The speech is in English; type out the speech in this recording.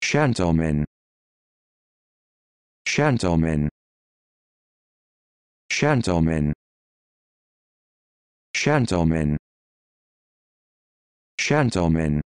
gentlemen gentlemen gentlemen gentlemen gentlemen